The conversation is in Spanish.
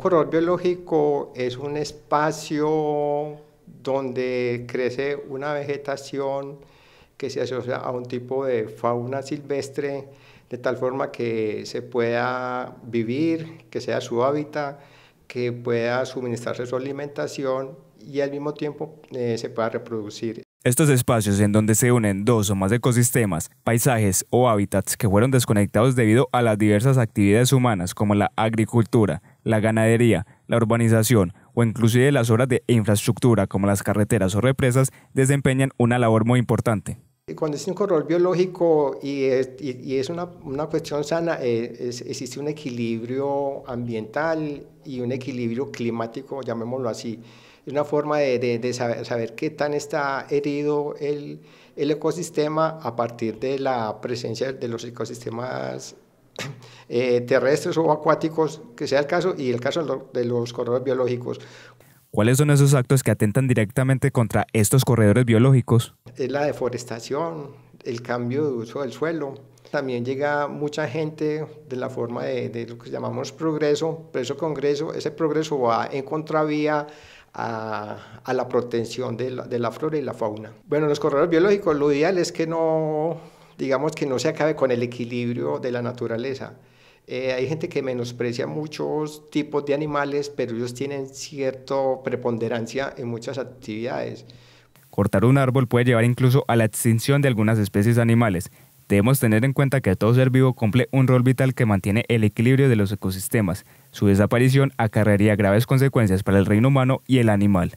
Un biológico es un espacio donde crece una vegetación que se asocia a un tipo de fauna silvestre, de tal forma que se pueda vivir, que sea su hábitat, que pueda suministrarse su alimentación y al mismo tiempo eh, se pueda reproducir. Estos espacios en donde se unen dos o más ecosistemas, paisajes o hábitats que fueron desconectados debido a las diversas actividades humanas como la agricultura, la ganadería, la urbanización o inclusive las obras de infraestructura como las carreteras o represas desempeñan una labor muy importante. Cuando es un corredor biológico y es, una, cuestión sana, eh, existe un equilibrio ambiental y un equilibrio climático, llamémoslo así. Es una forma de, saber, saber, qué tan está herido el, el, ecosistema a partir de la presencia de los ecosistemas eh, terrestres o acuáticos, que sea el caso, y el caso de los corredores biológicos. ¿Cuáles son esos actos que atentan directamente contra estos corredores biológicos? Es la deforestación, el cambio de uso del suelo. También llega mucha gente de la forma de, lo que llamamos progreso, pero ese congreso, ese progreso va en contravía a, la protección de la flora y la fauna. Bueno, los corredores biológicos, lo ideal es que no digamos que no se acabe con el equilibrio de la naturaleza. Eh, hay gente que menosprecia muchos tipos de animales, pero ellos tienen cierta preponderancia en muchas actividades. Cortar un árbol puede llevar incluso a la extinción de algunas especies animales. Debemos tener en cuenta que todo ser vivo cumple un rol vital que mantiene el equilibrio de los ecosistemas. Su desaparición acarrearía graves consecuencias para el reino humano y el animal.